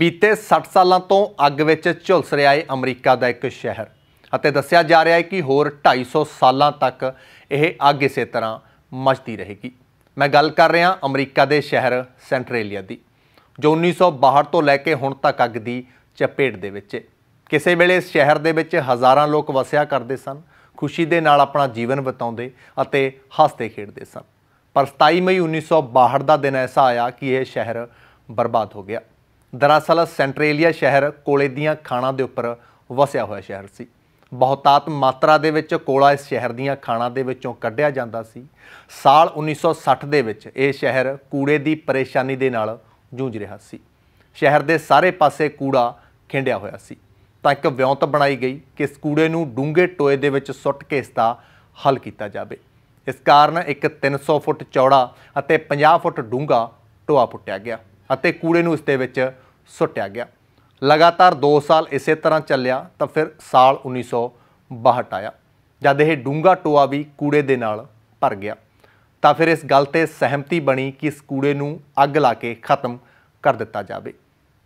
ਬੀਤੇ 60 ਸਾਲਾਂ ਤੋਂ ਅੱਗ ਵਿੱਚ ਝੁਲਸ ਰਿਹਾ ਹੈ ਅਮਰੀਕਾ ਦਾ ਇੱਕ ਸ਼ਹਿਰ ਅਤੇ ਦੱਸਿਆ ਜਾ ਰਿਹਾ ਹੈ ਕਿ ਹੋਰ 250 ਸਾਲਾਂ ਤੱਕ ਇਹ ਅੱਗ ਇਸੇ ਤਰ੍ਹਾਂ ਮਚਦੀ ਰਹੇਗੀ ਮੈਂ ਗੱਲ ਕਰ ਰਿਹਾ ਅਮਰੀਕਾ ਦੇ ਸ਼ਹਿਰ ਸੈਂਟਰੇਲੀਆ ਦੀ ਜੋ 1962 ਤੋਂ ਲੈ ਕੇ ਹੁਣ ਤੱਕ ਅੱਗ ਦੀ ਚਪੇਟ ਦੇ ਵਿੱਚ ਕਿਸੇ ਵੇਲੇ ਇਸ ਸ਼ਹਿਰ ਦੇ ਵਿੱਚ ਹਜ਼ਾਰਾਂ ਲੋਕ ਵਸਿਆ ਕਰਦੇ ਸਨ ਖੁਸ਼ੀ ਦੇ ਨਾਲ ਆਪਣਾ ਜੀਵਨ ਬਿਤਾਉਂਦੇ ਅਤੇ ਹੱਸਦੇ ਖੇਡਦੇ ਸਨ ਪਰ 27 ਮਈ 1962 ਦਾ ਦਿਨ ਐਸਾ ਆਇਆ ਕਿ ਇਹ ਸ਼ਹਿਰ ਬਰਬਾਦ ਹੋ ਗਿਆ ਦਰਅਸਲ ਸੈਂਟਰੇਲੀਆ ਸ਼ਹਿਰ ਕੋਲੇ ਦੀਆਂ ਖਾਣਾਂ ਦੇ ਉੱਪਰ ਵਸਿਆ ਹੋਇਆ ਸ਼ਹਿਰ ਸੀ ਬਹੁਤਾਤ ਮਾਤਰਾ ਦੇ ਵਿੱਚ ਕੋਲਾ ਇਸ ਸ਼ਹਿਰ ਦੀਆਂ ਖਾਣਾਂ ਦੇ ਵਿੱਚੋਂ ਕੱਢਿਆ ਜਾਂਦਾ ਸੀ ਸਾਲ 1960 ਦੇ ਵਿੱਚ ਇਹ ਸ਼ਹਿਰ ਕੂੜੇ ਦੀ ਪਰੇਸ਼ਾਨੀ ਦੇ ਨਾਲ ਜੂਝ ਰਿਹਾ ਸੀ ਸ਼ਹਿਰ ਦੇ ਸਾਰੇ ਪਾਸੇ ਕੂੜਾ ਖਿੰਡਿਆ ਹੋਇਆ ਸੀ ਤਾਂ ਇੱਕ ਵਿਉਂਤ ਬਣਾਈ ਗਈ ਕਿ ਇਸ ਕੂੜੇ ਨੂੰ ਡੂੰਘੇ ਟੋਏ ਦੇ ਵਿੱਚ ਸੁੱਟ ਕੇ ਇਸ ਦਾ ਹੱਲ ਕੀਤਾ ਜਾਵੇ ਇਸ ਕਾਰਨ ਇੱਕ 300 ਫੁੱਟ ਚੌੜਾ ਅਤੇ 50 ਫੁੱਟ ਡੂੰਘਾ ਟੋਆ ਪੁੱਟਿਆ ਗਿਆ ਅਤੇ ਕੂੜੇ ਨੂੰ ਇਸ ਦੇ ਵਿੱਚ ਸੁੱਟਿਆ ਗਿਆ ਲਗਾਤਾਰ 2 ਸਾਲ ਇਸੇ ਤਰ੍ਹਾਂ ਚੱਲਿਆ ਤਾਂ ਫਿਰ ਸਾਲ 1962 ਆਇਆ ਜਦ ਇਹ ਡੂੰਗਾ ਟੋਆ ਵੀ ਕੂੜੇ ਦੇ ਨਾਲ ਭਰ ਗਿਆ ਤਾਂ ਫਿਰ ਇਸ ਗੱਲ ਤੇ ਸਹਿਮਤੀ ਬਣੀ ਕਿ ਇਸ ਕੂੜੇ ਨੂੰ ਅੱਗ ਲਾ ਕੇ ਖਤਮ ਕਰ ਦਿੱਤਾ ਜਾਵੇ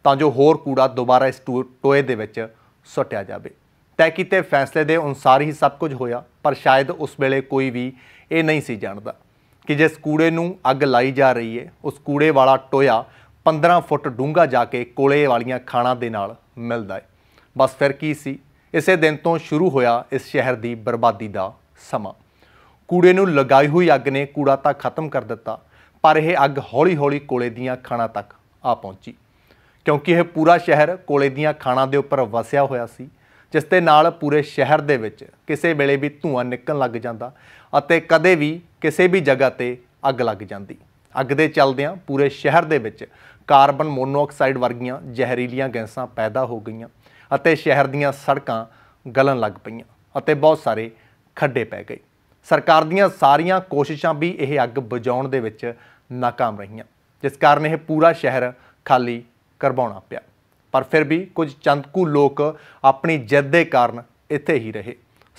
ਤਾਂ ਜੋ ਹੋਰ ਕੂੜਾ ਦੁਬਾਰਾ ਇਸ ਟੋਏ ਦੇ ਵਿੱਚ ਸੁੱਟਿਆ ਜਾਵੇ ਤੈ ਕੀਤੇ ਫੈਸਲੇ ਦੇ ਅਨੁਸਾਰ ਹੀ ਸਭ ਕੁਝ ਹੋਇਆ ਪਰ ਸ਼ਾਇਦ ਉਸ ਵੇਲੇ ਕੋਈ ਵੀ ਇਹ ਨਹੀਂ ਸੀ ਜਾਣਦਾ ਕਿ ਜਿਸ ਕੂੜੇ ਨੂੰ ਅੱਗ ਲਾਈ ਜਾ ਰਹੀ ਹੈ ਉਸ ਕੂੜੇ ਵਾਲਾ ਟੋਇਆ 15 ਫੁੱਟ ਡੂੰਘਾ ਜਾ ਕੇ ਕੋਲੇ ਵਾਲੀਆਂ ਖਾਣਾ ਦੇ ਨਾਲ ਮਿਲਦਾ ਹੈ ਬਸ ਫਿਰ ਕੀ ਸੀ ਇਸੇ ਦਿਨ ਤੋਂ ਸ਼ੁਰੂ ਹੋਇਆ ਇਸ ਸ਼ਹਿਰ ਦੀ ਬਰਬਾਦੀ ਦਾ ਸਮਾਂ ਕੂੜੇ ਨੂੰ ਲਗਾਈ ਹੋਈ ਅੱਗ ਨੇ ਕੂੜਾ ਤਾਂ ਖਤਮ ਕਰ ਦਿੱਤਾ ਪਰ ਇਹ ਅੱਗ ਹੌਲੀ-ਹੌਲੀ ਕੋਲੇ ਦੀਆਂ ਖਾਣਾ ਤੱਕ ਆ ਪਹੁੰਚੀ ਕਿਉਂਕਿ ਇਹ ਪੂਰਾ ਸ਼ਹਿਰ ਕੋਲੇ ਦੀਆਂ ਖਾਣਾ ਦੇ ਉੱਪਰ ਵਸਿਆ ਹੋਇਆ ਸੀ ਜਿਸ ਦੇ ਨਾਲ ਪੂਰੇ ਸ਼ਹਿਰ ਦੇ ਵਿੱਚ ਕਿਸੇ ਵੇਲੇ ਵੀ ਧੂਆਂ ਨਿਕਲਣ ਲੱਗ ਜਾਂਦਾ ਅਤੇ ਕਦੇ ਵੀ ਕਿਸੇ ਵੀ ਜਗ੍ਹਾ ਤੇ ਅੱਗ ਲੱਗ ਜਾਂਦੀ ਅੱਗ ਦੇ ਚਲਦਿਆਂ ਪੂਰੇ ਸ਼ਹਿਰ ਦੇ ਵਿੱਚ ਕਾਰਬਨ ਮੋਨੋਆਕਸਾਈਡ ਵਰਗੀਆਂ ਜ਼ਹਿਰੀਲੀਆਂ ਗੈਸਾਂ ਪੈਦਾ ਹੋ ਗਈਆਂ ਅਤੇ ਸ਼ਹਿਰ ਦੀਆਂ ਸੜਕਾਂ ਗਲਣ ਲੱਗ ਪਈਆਂ ਅਤੇ ਬਹੁਤ ਸਾਰੇ ਖੱਡੇ ਪੈ ਗਏ ਸਰਕਾਰ ਦੀਆਂ ਸਾਰੀਆਂ ਕੋਸ਼ਿਸ਼ਾਂ ਵੀ ਇਹ ਅੱਗ ਬੁਝਾਉਣ ਦੇ ਵਿੱਚ ناکਾਮ ਰਹੀਆਂ ਜਿਸ ਕਾਰਨ ਇਹ ਪੂਰਾ ਸ਼ਹਿਰ ਖਾਲੀ ਕਰਵਾਉਣਾ ਪਿਆ ਪਰ ਫਿਰ ਵੀ ਕੁਝ ਚੰਦਕੂ ਲੋਕ ਆਪਣੀ ਜਿੱਦ ਦੇ ਕਾਰਨ ਇੱਥੇ ਹੀ ਰਹੇ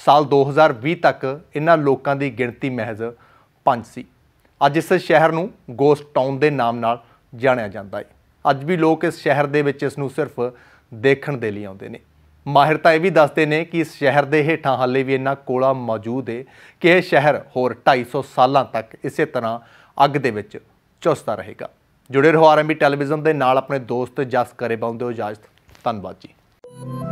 ਸਾਲ 2020 ਤੱਕ ਇਹਨਾਂ ਲੋਕਾਂ ਦੀ ਗਿਣਤੀ ਮਹਿਜ਼ 5 ਸੀ ਅੱਜ ਇਸ ਸ਼ਹਿਰ ਨੂੰ ਗੋਸਟ ਟਾਊਨ ਦੇ ਨਾਮ ਨਾਲ ਜਾਣਿਆ ਜਾਂਦਾ ਹੈ ਅੱਜ ਵੀ ਲੋਕ ਇਸ ਸ਼ਹਿਰ ਦੇ ਵਿੱਚ ਇਸ ਨੂੰ ਸਿਰਫ ਦੇਖਣ ਦੇ ਲਈ ਆਉਂਦੇ ਨੇ ਮਾਹਿਰ ਤਾਂ ਇਹ ਵੀ ਦੱਸਦੇ ਨੇ ਕਿ ਇਸ ਸ਼ਹਿਰ ਦੇ ਹੇਠਾਂ ਹਾਲੇ ਵੀ ਇੰਨਾ ਕੋਲਾ ਮੌਜੂਦ ਹੈ ਕਿ ਇਹ ਸ਼ਹਿਰ ਹੋਰ 250 ਸਾਲਾਂ ਤੱਕ ਇਸੇ ਤਰ੍ਹਾਂ ਅੱਗ ਦੇ ਵਿੱਚ ਚੁਸਦਾ ਰਹੇਗਾ ਜੁੜੇ ਰਹੋ ਆਰਐਮਬੀ ਟੈਲੀਵਿਜ਼ਨ ਦੇ ਨਾਲ ਆਪਣੇ ਦੋਸਤ ਜਸ ਕਰੇ ਪਾਉਂਦੇ ਹੋ ਇਜਾਜ਼ਤ ਧੰਨਵਾਦ ਜੀ